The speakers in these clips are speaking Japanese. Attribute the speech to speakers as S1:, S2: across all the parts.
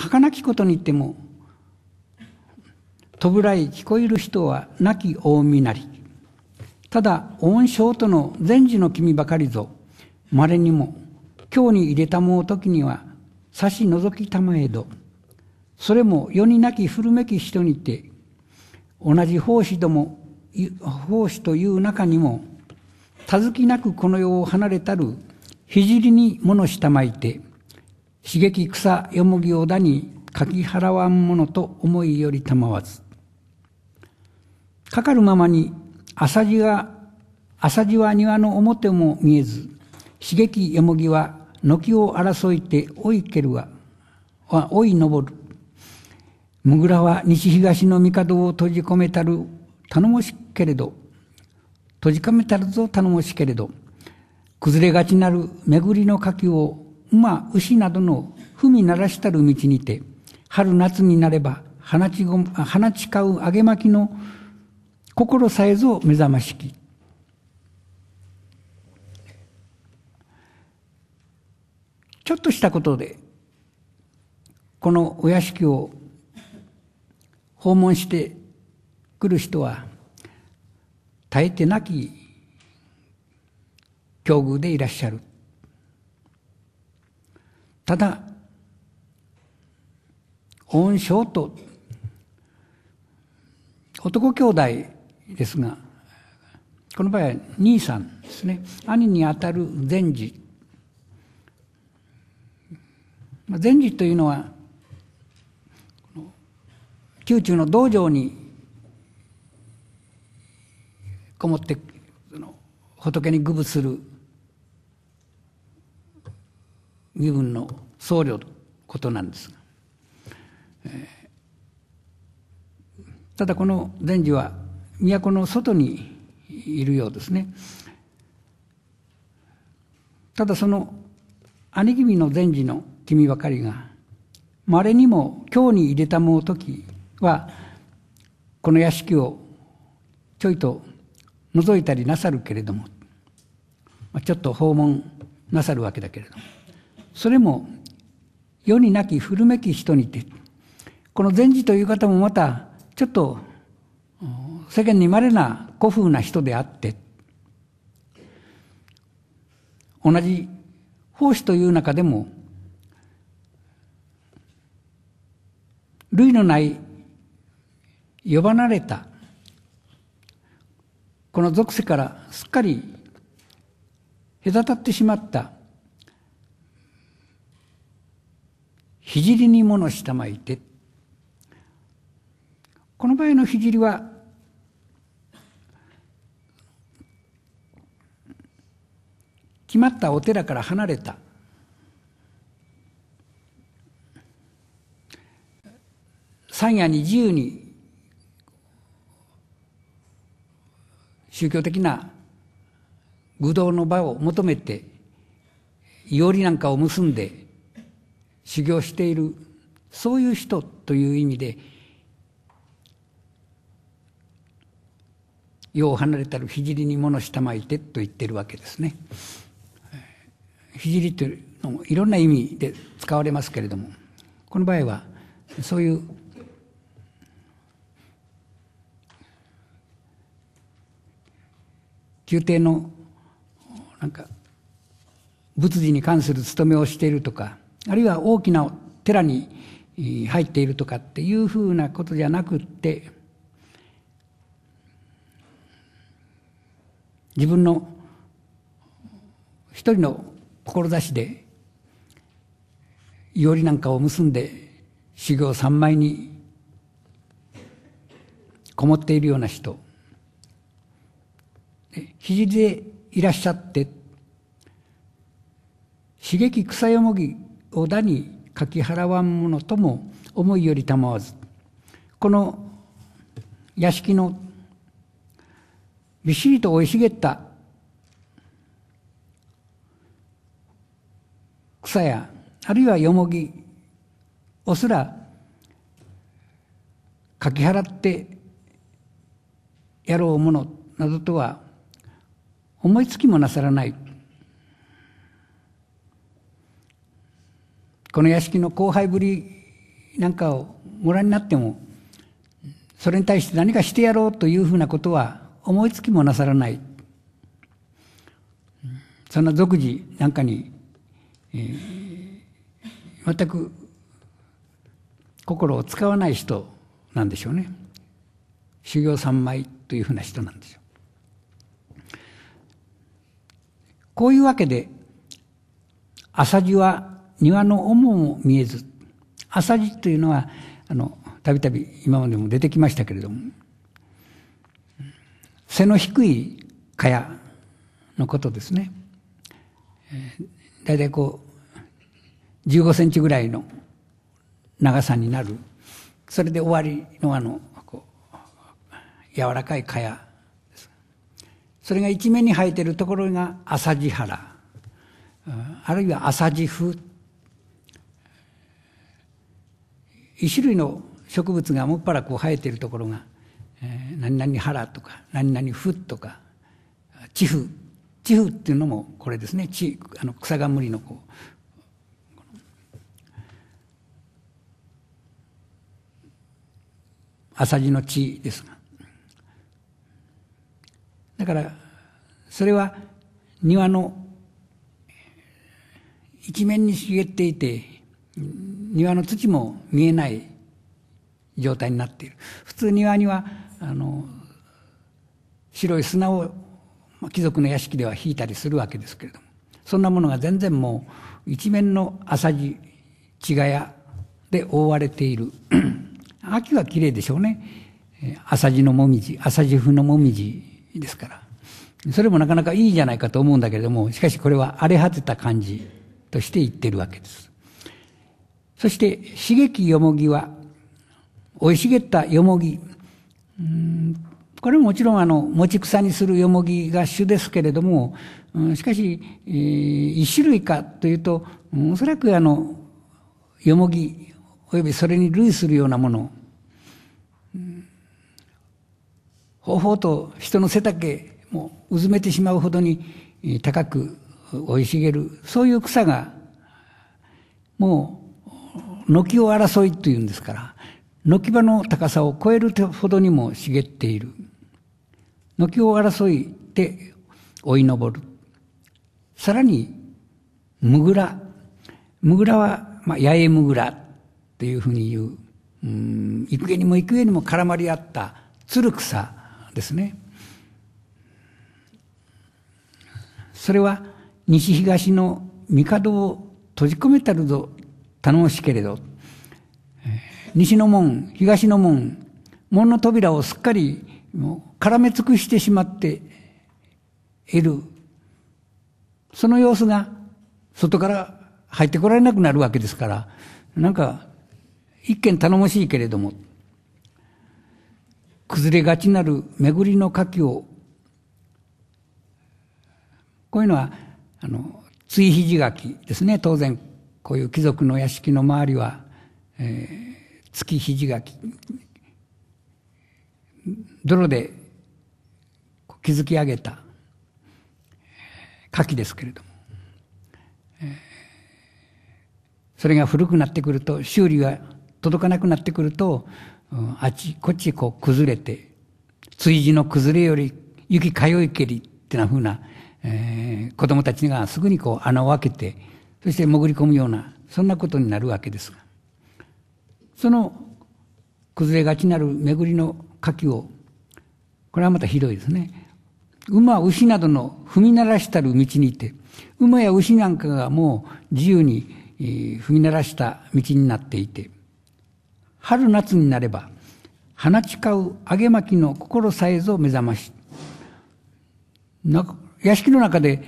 S1: 儚きことに言っても、とぶらい聞こえる人は亡き大見なり。ただ、恩賞との善事の君ばかりぞ、稀にも、今日に入れたもう時には、差し除きたまえど、それも世になき古めき人にて、同じ奉仕ども、奉仕という中にも、たずきなくこの世を離れたる、ひじりに物したまいて、刺激草よもぎをだにかき払わんものと思いよりたまわず。かかるままに浅地が、浅地は庭の表も見えず、刺激よもぎは軒を争いて追いけるは、追い登る。もぐらは西東の帝を閉じ込めたる頼もしけれど、閉じ込めたるぞ頼もしけれど、崩れがちなる巡りの柿を馬、牛などの踏み鳴らしたる道にて、春夏になれば、放ちご、放ち買う揚げ巻きの心さえぞ目覚ましき。ちょっとしたことで、このお屋敷を訪問してくる人は、絶えてなき境遇でいらっしゃる。ただ、恩賞と、男兄弟ですが、この場合は兄さんですね。兄にあたる善治。禅師というのは、宮中の道場にこもって、その仏に愚物する身分の僧侶ことなんですが、えー、ただこの禅師は都の外にいるようですねただその兄君の禅師の君ばかりがまれにも京に入れたもう時はこの屋敷をちょいと覗いたりなさるけれどもちょっと訪問なさるわけだけれどもそれも世になき古めき人にてこの善治という方もまたちょっと世間に稀な古風な人であって同じ奉仕という中でも類のない呼ばなれたこの属世からすっかり隔たってしまった聖に物したまいて。この場合の聖は、決まったお寺から離れた。三夜に自由に宗教的な愚道の場を求めて、庵なんかを結んで修行しているそういう人という意味で「世を離れたる聖に物したまいて」と言ってるわけですね。聖というのもいろんな意味で使われますけれどもこの場合はそういう宮廷のなんか仏事に関する務めをしているとかあるいは大きな寺に入っているとかっていうふうなことじゃなくって自分の一人の志でいおりなんかを結んで修行三昧にこもっているような人肘でいらっしゃって刺激草よもぎをだにかき払わんものとも思いよりたまわずこの屋敷のびっしりと生い茂った草やあるいはよもぎをすらかき払ってやろうものなどとは思いつきもなさらないこの屋敷の後輩ぶりなんかをご覧になっても、それに対して何かしてやろうというふうなことは思いつきもなさらない。そんな俗事なんかに、えー、全く心を使わない人なんでしょうね。修行三昧というふうな人なんでしょう。こういうわけで、浅地は庭の主も見えず朝日というのはあのたびたび今までも出てきましたけれども背の低い蚊帳のことですね、えー、大体こう15センチぐらいの長さになるそれで終わりのあのこう柔らかい蚊帳ですそれが一面に生えているところが朝地原あるいは朝地風一種類の植物がもっぱらこう生えているところが、えー、何々原とか何々ふとか地風地風っていうのもこれですね地あの草冠のこう浅地の地ですがだからそれは庭の一面に茂っていて庭の土も見えない状態になっている普通庭にはあの白い砂を貴族の屋敷では引いたりするわけですけれどもそんなものが全然もう一面の浅地茅がやで覆われている 秋は綺麗でしょうね浅地のもみじ浅地風のもみじですからそれもなかなかいいじゃないかと思うんだけれどもしかしこれは荒れ果てた感じとして言ってるわけですそして、刺激よもぎは、生い茂ったよもぎ。これももちろん、あの、持ち草にするよもぎが主ですけれども、しかし、えー、一種類かというと、おそらくあの、よもぎ、およびそれに類するようなもの。方法と人の背丈もうずめてしまうほどに高く生い茂る、そういう草が、もう軒を争いというんですから、軒場の高さを超えるほどにも茂っている。軒を争いて追い登る。さらに、むぐら。むぐらは、まあ、八重むぐらっていうふうに言う。うん、幾重にも幾重にも絡まり合ったつる草ですね。それは西東の帝を閉じ込めたるぞもしけれど、西の門、東の門、門の扉をすっかり絡め尽くしてしまっている。その様子が外から入ってこられなくなるわけですから、なんか一見頼もしいけれども、崩れがちなる巡りの柿を、こういうのは、あの、追肘じきですね、当然。こういう貴族の屋敷の周りは、えー、月肘が泥で築き上げた牡蠣ですけれども、えー、それが古くなってくると修理が届かなくなってくると、うん、あちこちこう崩れて築地の崩れより雪通いけりってなふうな、えー、子供たちがすぐにこう穴を開けてそして潜り込むようなそんなことになるわけですがその崩れがちなる巡りの火器をこれはまたひどいですね馬牛などの踏み鳴らしたる道にいて馬や牛なんかがもう自由に踏み鳴らした道になっていて春夏になれば花誓う揚げ巻きの心さえぞ目覚まし屋敷の中で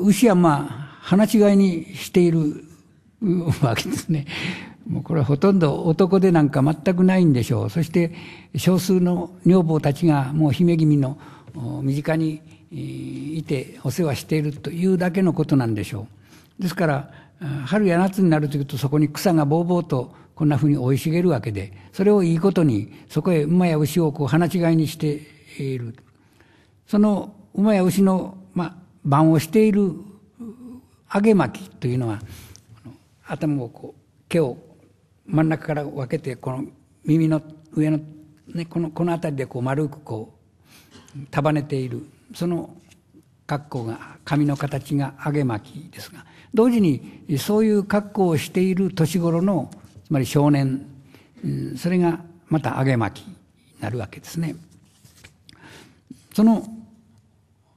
S1: 牛やまあ放ち飼いにしている わけですね。もうこれはほとんど男でなんか全くないんでしょう。そして少数の女房たちがもう姫君の身近にいてお世話しているというだけのことなんでしょう。ですから、春や夏になるというとそこに草がぼうぼうとこんなふうに生い茂るわけで、それをいいことにそこへ馬や牛をこう放ち飼いにしている。その馬や牛の、まあ、番をしている揚げ巻きというのは頭をこう毛を真ん中から分けてこの耳の上の、ね、このこの辺りでこう丸くこう束ねているその格好が髪の形が揚げ巻きですが同時にそういう格好をしている年頃のつまり少年、うん、それがまた揚げ巻きになるわけですね。その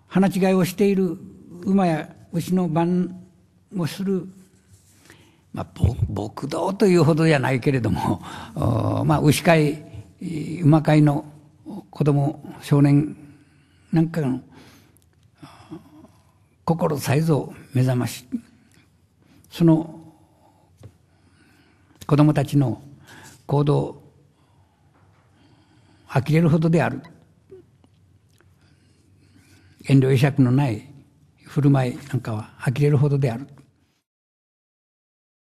S1: 放ち飼いをしている馬や牛の番もする、まあ、牧道というほどじゃないけれども、まあ、牛飼い、馬飼いの子供、少年なんかの心えぞ目覚まし、その子供たちの行動、呆れるほどである。遠慮会釈のない振る舞いなんかは呆れるほどである。